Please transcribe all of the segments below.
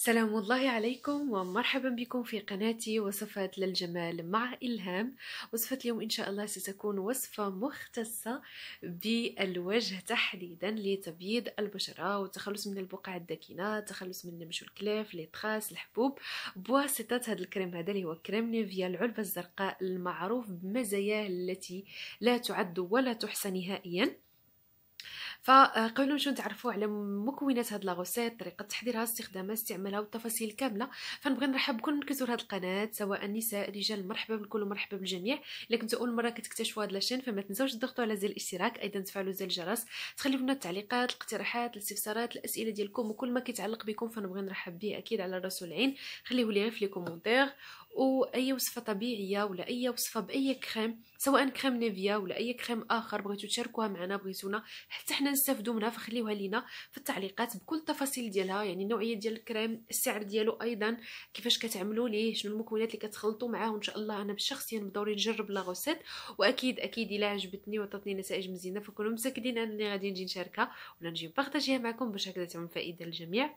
سلام الله عليكم ومرحبا بكم في قناتي وصفات للجمال مع إلهام وصفة اليوم إن شاء الله ستكون وصفة مختصة بالوجه تحديدا لتبييض البشرة والتخلص من البقع الداكنة التخلص من نمش الكلاف ليتخاس الحبوب بواسطة هذا الكريم هذا اللي هو كريم نيفيا العلبة الزرقاء المعروف بمزاياه التي لا تعد ولا تحصى نهائيا فقبل ما نمشيو نتعرفوا على مكونات هاد لاغوسيت طريقه تحضيرها استخدامها استعمالها والتفاصيل كامله فنبغي نرحب بكل من كيزور هاد القناه سواء نساء رجال مرحبا بكل مرحبا بالجميع الا كنتوا اول مره كتكتشفوا هاد لاشين فما تنساوش تضغطوا على زر الاشتراك ايضا تفعلوا زر الجرس تخليو لنا التعليقات الاقتراحات الاستفسارات الاسئله ديالكم وكل ما كيتعلق بكم فنبغي نرحب به اكيد على راس العين خليه لي في لي كومونتير واي وصفه طبيعيه ولا اي وصفه باي كريم سواء كريم نيفيا ولا اي كريم اخر بغيتو تشاركوها معنا بغيتونا حتى حنا نستافدو منها فخليوها لينا في التعليقات بكل التفاصيل ديالها يعني النوعيه ديال الكريم السعر ديالو ايضا كيفاش كتعملوا ليه شنو المكونات اللي كتخلطوا معاه وان شاء الله انا شخصيا بدوري نجرب لا غوسيت واكيد اكيد الا عجبتني وعطاتني نتائج مزيانه فكونوا متاكدين انني غادي نجي نشاركها ولا نجي نبارطاجيها معكم باش هكذا تعم فائده للجميع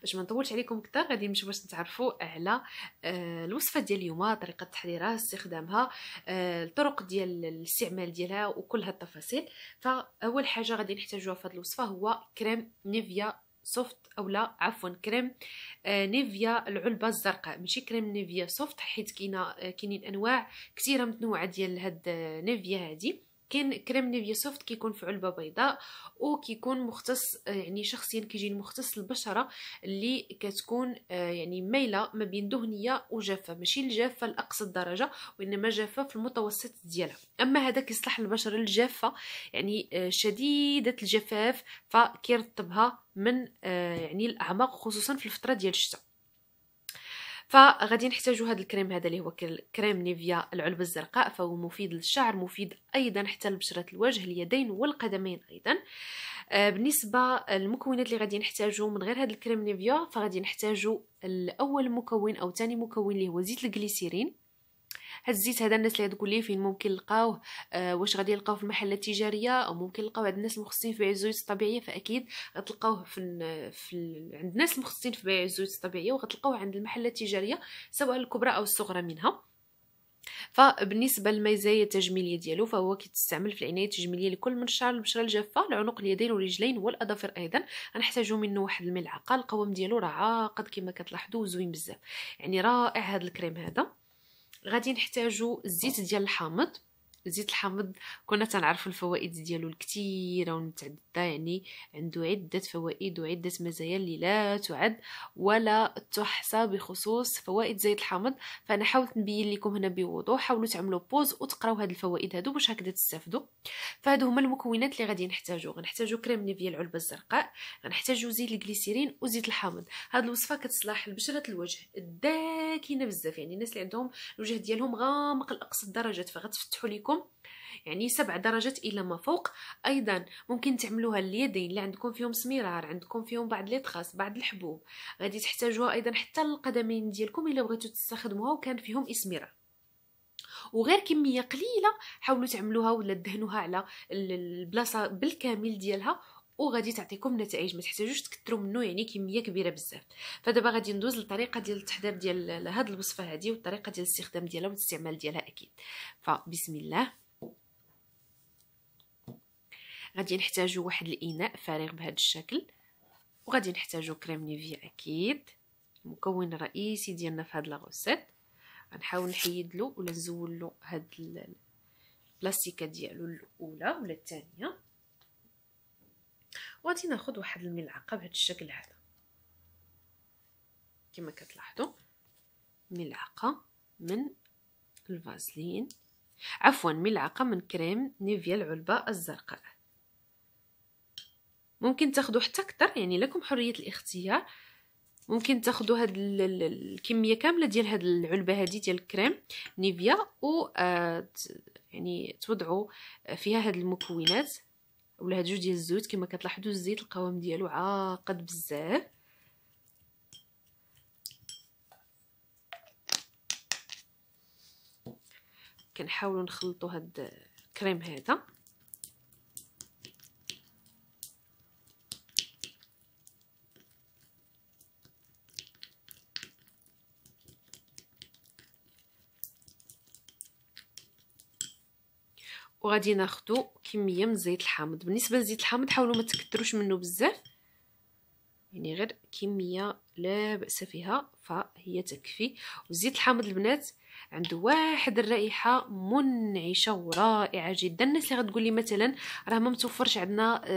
باش ما نطولش عليكم كثر غادي نمشيو باش نتعرفوا على آه، الوصفه ديال اليوم طريقه تحضيرها استخدامها آه، الطرق ديال الاستعمال ديالها وكل هاد التفاصيل فاول حاجه غادي نحتاجوها في هذه الوصفه هو كريم نيفيا سوفت او لا عفوا كريم آه، نيفيا العلبه الزرقاء ماشي كريم نيفيا سوفت حيت كاينه كاينين انواع كثيره متنوعه ديال هاد نيفيا هادي كاين كريم نيفيا سوفت كيكون في علبه بيضاء وكيكون مختص آه، يعني شخصيا كيجيني مختص البشره اللي كتكون آه، يعني مايله ما بين دهنيه وجافه ماشي الجافه لاقصى الدرجه وانما جافه في المتوسط ديالها اما هذا كيصلح للبشره الجافه يعني آه، شديده الجفاف فكيرطبها من يعني الاعماق خصوصا في الفتره ديال الشتاء فغادي نحتاجو هذا الكريم هذا اللي هو كريم نيفيا العلبة الزرقاء فهو مفيد للشعر مفيد أيضا حتى لبشرة الوجه اليدين والقدمين أيضا آه بالنسبة للمكونات اللي غادي نحتاجو من غير هذا الكريم نيفيا فغادي نحتاجو الأول مكون أو ثاني مكون اللي هو زيت الجليسيرين هاد الزيت هذا الناس اللي تقول لي فين ممكن نلقاوه آه، واش غادي نلقاوه في المحلات التجاريه او ممكن نلقاوه عند الناس المختصين في بيع الزيوت الطبيعيه فاكيد غتلقاوه في, في عند الناس المختصين في بيع الزيوت الطبيعيه وغتلقاوه عند المحلات التجاريه سواء الكبرى او الصغرى منها فبالنسبه للمزايا التجميليه ديالو فهو كيتستعمل في العنايه التجميليه لكل من الشعر البشره الجافه العنق اليدين والرجلين والاظافر ايضا غنحتاجو منه واحد الملعقه القوام ديالو راه عاقد كما كتلاحظوا وزوين بزاف يعني رائع هذا الكريم هذا غادي نحتاجو الزيت ديال الحامض زيت الحامض كنا تنعرفوا الفوائد ديالو الكثيره ونتعدى يعني عنده عده فوائد وعده مزايا اللي لا تعد ولا تحصى بخصوص فوائد زيت الحامض فانا حاولت نبين لكم هنا بوضوح حاولوا تعملوا بوز وتقراو هذه الفوائد هادو باش هكذا تستافدوا فهادو هما المكونات اللي غادي نحتاجو غنحتاجو كريم نيفيا العلبه الزرقاء غنحتاجو زيت الجليسيرين وزيت الحامض هاد الوصفه كتصلح لبشره الوجه الدائم كاينه بزاف يعني الناس اللي عندهم الوجه ديالهم غامق لاقصى الدرجات فغتفتحوا لكم يعني سبع درجات الى ما فوق ايضا ممكن تعملوها اليدين اللي عندكم فيهم سميرار عندكم فيهم بعض ليطخاس بعض الحبوب غادي تحتاجوها ايضا حتى للقدمين ديالكم الا بغيتو تستخدموها وكان فيهم اسمرار وغير كميه قليله حاولوا تعملوها ولا دهنوها على البلاصه بالكامل ديالها وغادي تعطيكم نتائج ما تحتاجوش تكثروا منه يعني كميه كبيره بزاف فدابا غادي ندوز للطريقه ديال التحضير ديال هاد الوصفه هادي والطريقه ديال الاستخدام ديالها والاستعمال ديالها اكيد فبسم الله غادي نحتاجو واحد الاناء فارغ بهذا الشكل وغادي نحتاجو كريم نيفيا اكيد المكون الرئيسي ديالنا في هاد لاغوسيت غنحاول نحيد له ولا نزول له هاد البلاستيكه ديالو الاولى ولا الثانيه وغادي ناخذ واحد الملعقه بهذا الشكل هذا كما كتلاحظوا ملعقه من الفازلين عفوا ملعقه من كريم نيفيا العلبه الزرقاء ممكن تاخذوا حتى اكثر يعني لكم حريه الاختيار ممكن تاخذوا هاد الكميه كامله ديال هاد العلبه هادي ديال الكريم نيفيا و آه، يعني توضعوا فيها هاد المكونات ولا هاد جوج ديال الزيت كما كتلاحظوا الزيت القوام ديالو عاقد بزاف كنحاولوا نخلطوا هاد الكريم هذا وغادي ناخدو كميه من زيت الحامض بالنسبه لزيت الحامض حاولوا ما تكثروش منه بزاف يعني غير كميه لا باس فيها فهي تكفي وزيت الحامض البنات عنده واحد الرائحه منعشه ورائعه جدا الناس اللي غتقول لي مثلا راه ما متوفرش عندنا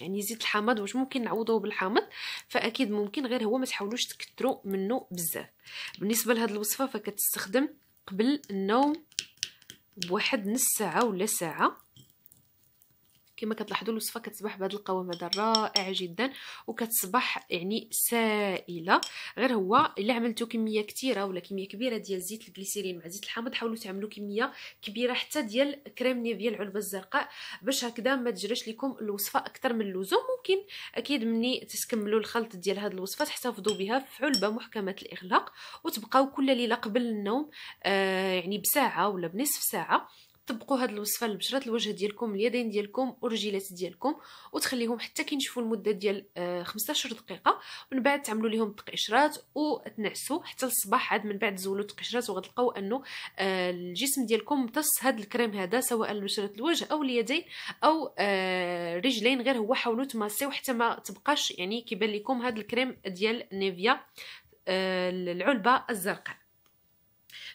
يعني زيت الحامض واش ممكن نعوضوه بالحامض فاكيد ممكن غير هو ما تحاولوش تكثروا منه بزاف بالنسبه لهاد الوصفه فكتستخدم قبل النوم بواحد نص ساعه ولا ساعه كما كتلاحظوا الوصفه كتصبح بهذا القوام هذا رائع جدا وكتصبح يعني سائله غير هو الا عملتو كميه كثيره ولا كميه كبيره ديال زيت الجليسيرين مع زيت الحامض حاولوا تعملوا كميه كبيره حتى ديال كريم نيفيا العلبه الزرقاء باش هكذا ما تجريش لكم الوصفه اكثر من اللزوم ممكن اكيد مني تكملوا الخلط ديال هذه الوصفه تحتفظوا بها في علبه محكمه الاغلاق وتبقاو كل ليله قبل النوم آه يعني بساعه ولا بنصف ساعه طبقوا هاد الوصفه لبشره الوجه ديالكم اليدين ديالكم والرجلات ديالكم وتخليهم حتى كينشفوا المده ديال 15 آه، دقيقه من بعد تعملوا لهم تقشرات وتنعسوا حتى الصباح عاد من بعد زولوا التقشرات وغتلقاو انه آه، الجسم ديالكم امتص هاد الكريم هذا سواء لبشره الوجه او اليدين او الرجلين آه، غير هو حاولوا تماسيو حتى ما تبقاش يعني كيبان لكم هاد الكريم ديال نيفيا العلبه الزرقاء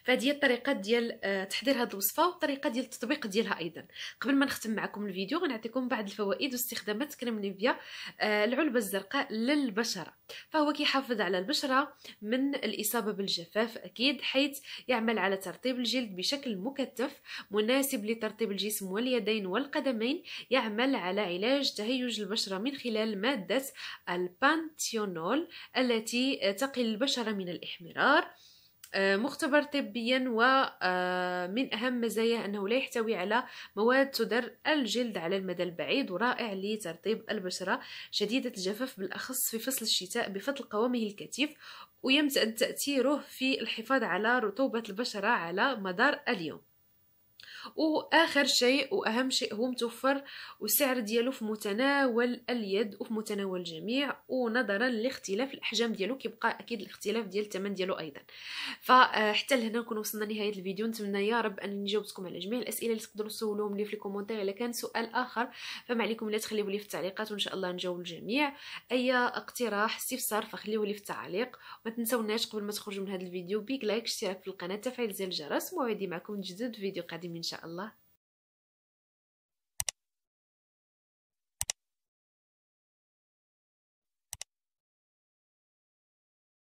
فهذه هي الطريقه ديال آه، تحضير هذه الوصفه والطريقه ديال التطبيق ديالها ايضا قبل ما نختم معكم الفيديو غنعطيكم بعض الفوائد واستخدامات كريم نيفيا آه، العلبه الزرقاء للبشره فهو كيحافظ على البشره من الاصابه بالجفاف اكيد حيث يعمل على ترطيب الجلد بشكل مكثف مناسب لترطيب الجسم واليدين والقدمين يعمل على علاج تهيج البشره من خلال ماده البانتيونول التي آه، تقي البشره من الاحمرار آه، مختبر طبيا ومن آه، أهم مزاياه أنه لا يحتوي على مواد تدر الجلد على المدى البعيد ورائع لترطيب البشرة شديدة الجفاف بالأخص في فصل الشتاء بفضل قوامه الكثيف ويمتد تأثيره في الحفاظ على رطوبة البشرة على مدار اليوم واخر شيء واهم شيء هو متوفر وسعر ديالو في متناول اليد وفي متناول الجميع ونظرا لاختلاف الاحجام ديالو كيبقى اكيد الاختلاف ديال الثمن ديالو ايضا فحتى آه، لهنا نكون وصلنا لنهايه الفيديو نتمنى يا رب انني جاوبتكم على جميع الاسئله اللي تقدروا تسولوهم لي في الكومونتير الا كان سؤال اخر فما عليكم لا تخليوه لي في التعليقات وان شاء الله نجاوب الجميع اي اقتراح استفسار فخليوه لي في التعليق ما تنساوناش قبل ما تخرجوا من هذا الفيديو بيك لايك اشتراك في القناه تفعيل زر الجرس موعدي معكم جديد فيديو قادم ان شاء insha'Allah.